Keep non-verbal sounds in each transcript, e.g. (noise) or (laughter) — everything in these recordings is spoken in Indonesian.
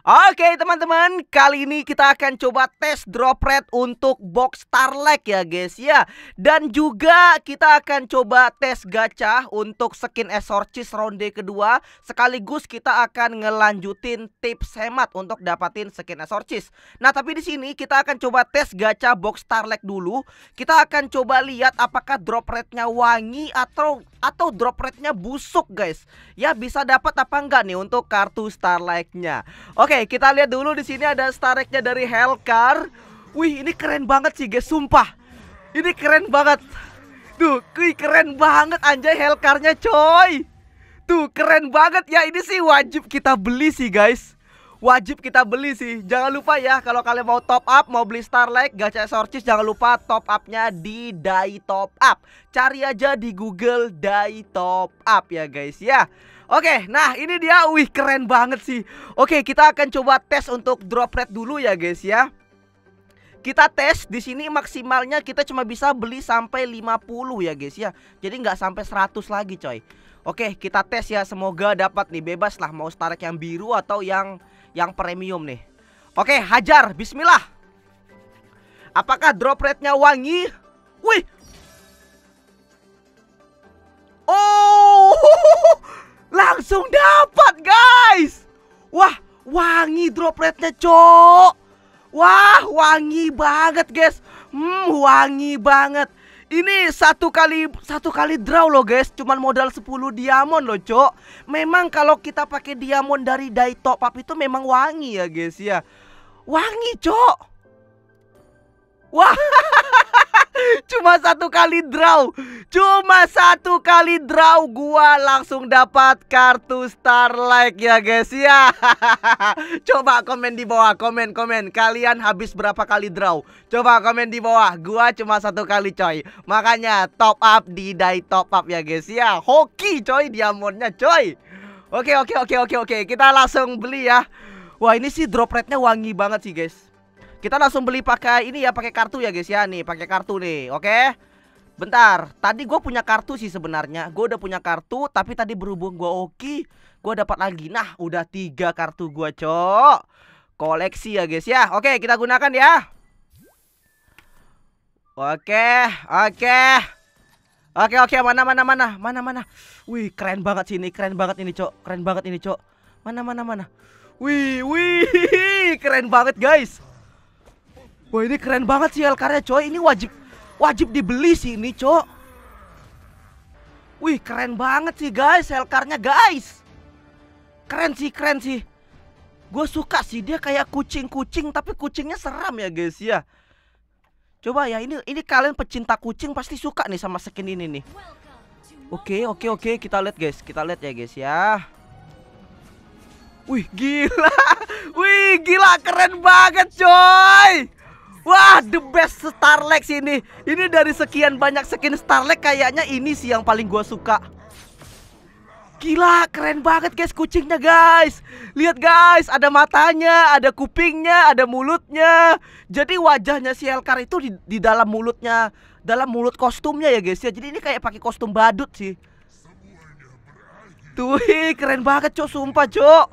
Oke teman-teman, kali ini kita akan coba tes drop rate untuk box Starlight ya guys ya. Dan juga kita akan coba tes gacha untuk skin Exorcist ronde kedua. Sekaligus kita akan ngelanjutin tips hemat untuk dapatin skin Exorcist. Nah tapi di sini kita akan coba tes gacha box Starlight dulu. Kita akan coba lihat apakah drop rate-nya wangi atau atau drop rate-nya busuk guys. Ya bisa dapat apa enggak nih untuk kartu Starlight-nya. Oke. Oke, kita lihat dulu di sini ada stareknya dari Hellcar. Wih, ini keren banget sih, guys, sumpah. Ini keren banget. Tuh kuy, keren banget anjay Hellcarnya coy. Tuh, keren banget ya. Ini sih wajib kita beli sih, guys wajib kita beli sih. Jangan lupa ya kalau kalian mau top up, mau beli Starlight, gacha sorcis jangan lupa top upnya di Dai Top Up. Cari aja di Google Dai Top Up ya guys ya. Oke, nah ini dia, wih keren banget sih. Oke, kita akan coba tes untuk drop rate dulu ya guys ya kita tes di sini maksimalnya kita cuma bisa beli sampai 50 ya guys ya. Jadi nggak sampai 100 lagi coy. Oke, kita tes ya semoga dapat nih bebas lah mau starak yang biru atau yang yang premium nih. Oke, hajar. Bismillah. Apakah drop rate-nya wangi? Wih. Oh. (laughs) Langsung dapat, guys. Wah, wangi drop rate-nya, Cok. Wah, wangi banget, guys. Hmm, wangi banget. Ini satu kali satu kali draw loh guys, cuman modal 10 diamond loh, Cok. Memang kalau kita pakai diamond dari dai top up itu memang wangi ya guys ya. Wangi, Cok. Wah. (laughs) Cuma satu kali draw. Cuma satu kali draw gua langsung dapat kartu Starlight ya guys ya. (laughs) Coba komen di bawah, komen komen kalian habis berapa kali draw. Coba komen di bawah. Gua cuma satu kali coy. Makanya top up di dai top up ya guys ya. Hoki coy diamondnya coy. Oke oke oke oke oke. Kita langsung beli ya. Wah, ini sih drop rate-nya wangi banget sih guys. Kita langsung beli pakai ini ya, pakai kartu ya guys ya nih, pakai kartu nih. Oke. Okay? Bentar, tadi gue punya kartu sih sebenarnya. Gue udah punya kartu, tapi tadi berhubung gue oki, gue dapat lagi. Nah, udah tiga kartu gue, cok. Koleksi ya guys ya. Oke, kita gunakan ya. Oke, oke. Oke, oke, mana mana mana? Mana mana? Wih, keren banget sih ini, keren banget ini, cok. Keren banget ini, cok. Mana mana mana? Wih, wih, (laughs) keren banget guys. Wah, ini keren banget sih LKR-nya, coy. Ini wajib Wajib dibeli sih ini, Cok. Wih, keren banget sih, guys. Selkarnya, guys. Keren sih, keren sih. Gue suka sih dia kayak kucing-kucing tapi kucingnya seram ya, guys ya. Coba ya ini ini kalian pecinta kucing pasti suka nih sama skin ini nih. Oke, oke, oke, kita lihat guys. Kita lihat ya, guys ya. Wih, gila. (laughs) Wih, gila keren banget, coy. Wah, the best Starlex ini. Ini dari sekian banyak skin Starlex kayaknya ini sih yang paling gua suka. Gila, keren banget guys kucingnya guys. Lihat guys, ada matanya, ada kupingnya, ada mulutnya. Jadi wajahnya si Elkar itu di, di dalam mulutnya, dalam mulut kostumnya ya guys ya. Jadi ini kayak pakai kostum badut sih. Tuh, keren banget cok, sumpah cok.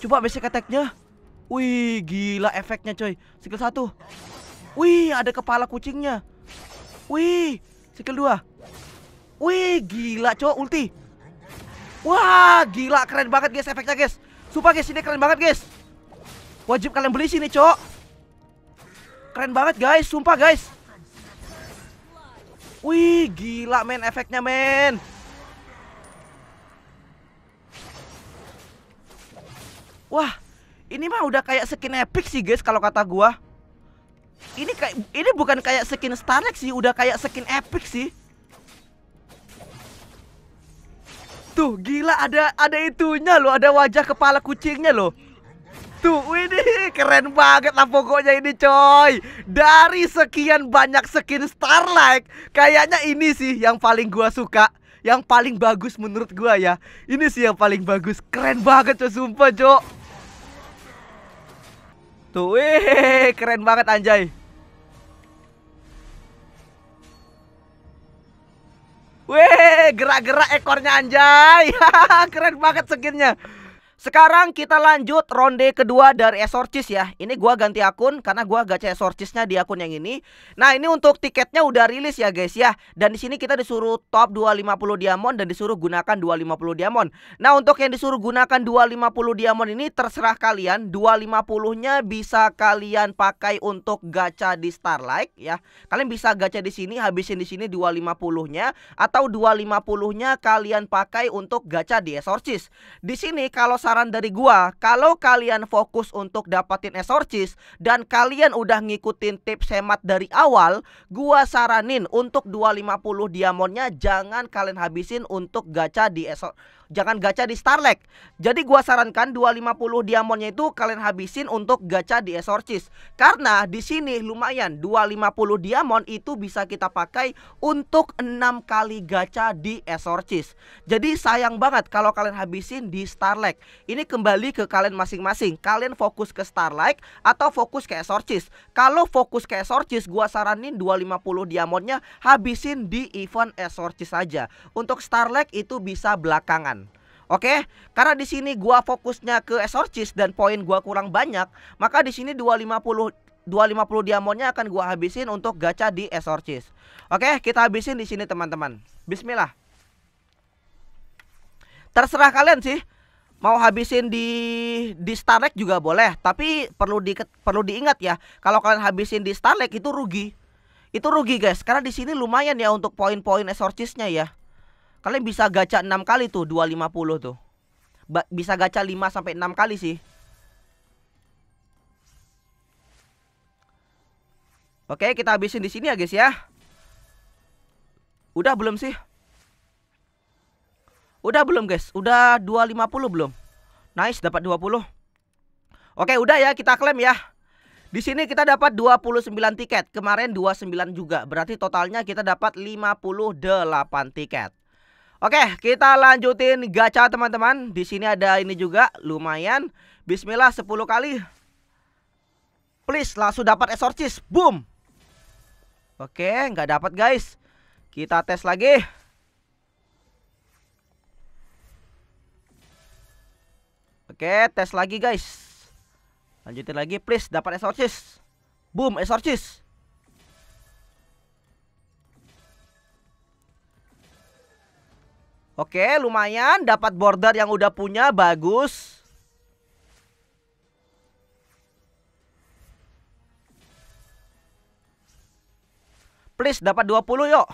Coba basic attack-nya. Wih, gila efeknya coy. Skill 1. Wih, ada kepala kucingnya. Wih, skill 2. Wih, gila coy ulti. Wah, gila keren banget guys efeknya guys. Sumpah guys, ini keren banget guys. Wajib kalian beli sini, coy. Keren banget guys, sumpah guys. Wih, gila men efeknya men. Wah, ini mah udah kayak skin epic sih guys kalau kata gua. Ini kayak ini bukan kayak skin Starlight sih, udah kayak skin epic sih. Tuh, gila ada ada itunya loh, ada wajah kepala kucingnya loh. Tuh, ini (laughs) keren banget lah pokoknya ini coy Dari sekian banyak skin Starlight Kayaknya ini sih yang paling gua suka Yang paling bagus menurut gua ya Ini sih yang paling bagus Keren banget coy, sumpah coy Tuh, wih, keren banget anjay. Wih, gerak-gerak ekornya anjay. (laughs) keren banget skinnya. Sekarang kita lanjut ronde kedua dari Exorcist ya. Ini gua ganti akun karena gua gacha Exorcistnya di akun yang ini. Nah, ini untuk tiketnya udah rilis ya guys ya. Dan di sini kita disuruh top 250 diamond dan disuruh gunakan 250 diamond. Nah, untuk yang disuruh gunakan 250 diamond ini terserah kalian. 250-nya bisa kalian pakai untuk gacha di Starlight ya. Kalian bisa gacha di sini, habisin di sini 250-nya atau 250-nya kalian pakai untuk gacha di Exorcist. Di sini kalau saran dari gua, kalau kalian fokus untuk dapatin exorcist dan kalian udah ngikutin tips hemat dari awal, gua saranin untuk 250 diamonnya jangan kalian habisin untuk gacha di exorcist jangan gacha di Starlight. Jadi gua sarankan 250 diamondnya itu kalian habisin untuk gacha di Exorcist. Karena di sini lumayan 250 diamond itu bisa kita pakai untuk 6 kali gacha di Exorcist. Jadi sayang banget kalau kalian habisin di Starlight. Ini kembali ke kalian masing-masing. Kalian fokus ke Starlight atau fokus ke Exorcist. Kalau fokus ke Exorcist gua saranin 250 diamondnya habisin di event Exorcist saja. Untuk Starlight itu bisa belakangan. Oke, karena di sini gua fokusnya ke exorcist dan poin gua kurang banyak, maka di sini 250 250 diamonnya akan gua habisin untuk gacha di exorcist. Oke, kita habisin di sini teman-teman. Bismillah. Terserah kalian sih. Mau habisin di di Starlight juga boleh, tapi perlu di perlu diingat ya, kalau kalian habisin di Starlight itu rugi. Itu rugi guys, karena di sini lumayan ya untuk poin-poin exorcistnya ya. Kalian bisa gacha 6 kali tuh 250 tuh. Ba bisa gacha 5 sampai 6 kali sih. Oke, kita habisin di sini ya, guys ya. Udah belum sih? Udah belum, guys? Udah 250 belum? Nice, dapat 20. Oke, udah ya, kita klaim ya. Di sini kita dapat 29 tiket, kemarin 29 juga. Berarti totalnya kita dapat 58 tiket. Oke, kita lanjutin gacha teman-teman. Di sini ada ini juga lumayan. Bismillah 10 kali. Please langsung dapat exorcist. Boom. Oke, nggak dapat guys. Kita tes lagi. Oke, tes lagi guys. Lanjutin lagi please dapat exorcist. Boom, exorcist. Oke, lumayan dapat border yang udah punya bagus. Please dapat 20 yuk.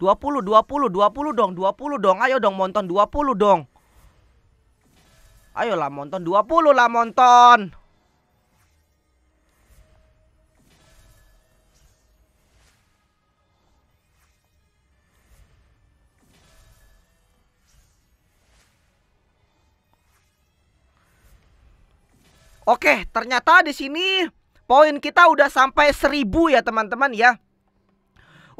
20 20 20 dong, 20 dong. Ayo dong Monton 20 dong. Ayolah Monton 20 lah Monton. Oke, ternyata di sini poin kita udah sampai seribu ya teman-teman ya.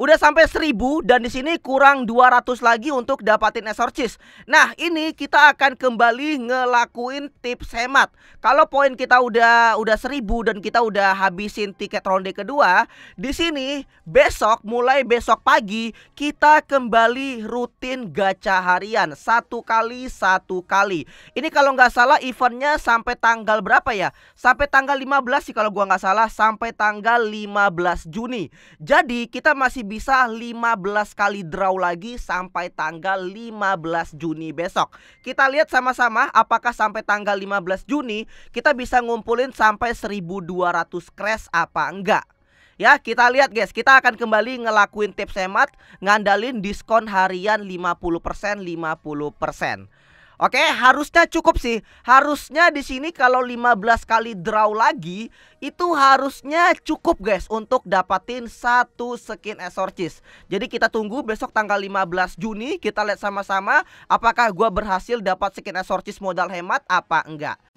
Udah sampai 1000 dan di sini kurang 200 lagi untuk dapatin exorcist. Nah, ini kita akan kembali ngelakuin tips hemat. Kalau poin kita udah udah 1000 dan kita udah habisin tiket ronde kedua, di sini besok mulai besok pagi kita kembali rutin gacha harian satu kali satu kali. Ini kalau nggak salah eventnya sampai tanggal berapa ya? Sampai tanggal 15 sih kalau gua nggak salah sampai tanggal 15 Juni. Jadi kita masih bisa 15 kali draw lagi sampai tanggal 15 Juni besok. Kita lihat sama-sama apakah sampai tanggal 15 Juni kita bisa ngumpulin sampai 1200 crash apa enggak. Ya, kita lihat guys, kita akan kembali ngelakuin tips hemat ngandalin diskon harian 50%, 50%. Oke, harusnya cukup sih. Harusnya di sini kalau 15 kali draw lagi itu harusnya cukup guys untuk dapatin satu skin Exorcist. Jadi kita tunggu besok tanggal 15 Juni kita lihat sama-sama apakah gua berhasil dapat skin Exorcist modal hemat apa enggak.